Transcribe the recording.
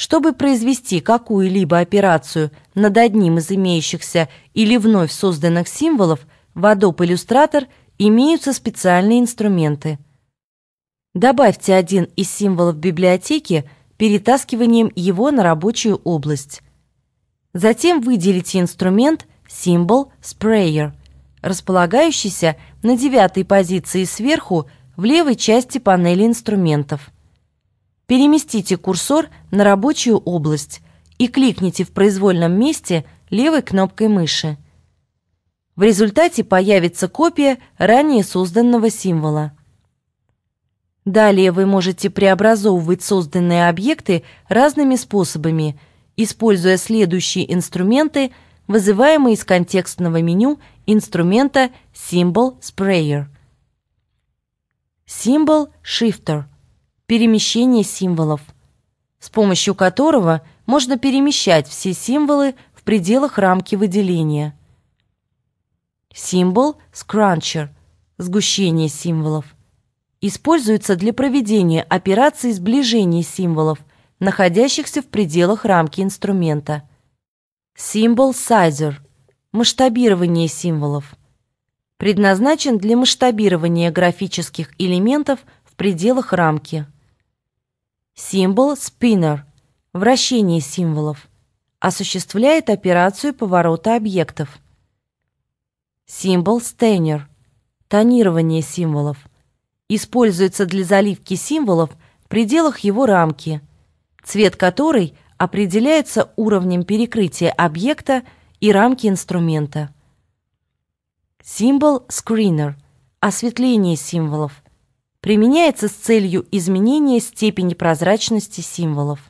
Чтобы произвести какую-либо операцию над одним из имеющихся или вновь созданных символов, в Adobe Illustrator имеются специальные инструменты. Добавьте один из символов библиотеки перетаскиванием его на рабочую область. Затем выделите инструмент «Символ Sprayer», располагающийся на девятой позиции сверху в левой части панели инструментов. Переместите курсор на рабочую область и кликните в произвольном месте левой кнопкой мыши. В результате появится копия ранее созданного символа. Далее вы можете преобразовывать созданные объекты разными способами, используя следующие инструменты, вызываемые из контекстного меню инструмента Symbol Sprayer. Symbol Shifter перемещение символов, с помощью которого можно перемещать все символы в пределах рамки выделения. Символ Scruncher – сгущение символов. Используется для проведения операции сближения символов, находящихся в пределах рамки инструмента. Символ Сайзер, масштабирование символов. Предназначен для масштабирования графических элементов в пределах рамки. Символ спиннер – вращение символов. Осуществляет операцию поворота объектов. Символ стейнер – тонирование символов. Используется для заливки символов в пределах его рамки, цвет которой определяется уровнем перекрытия объекта и рамки инструмента. Символ скринер – осветление символов – применяется с целью изменения степени прозрачности символов.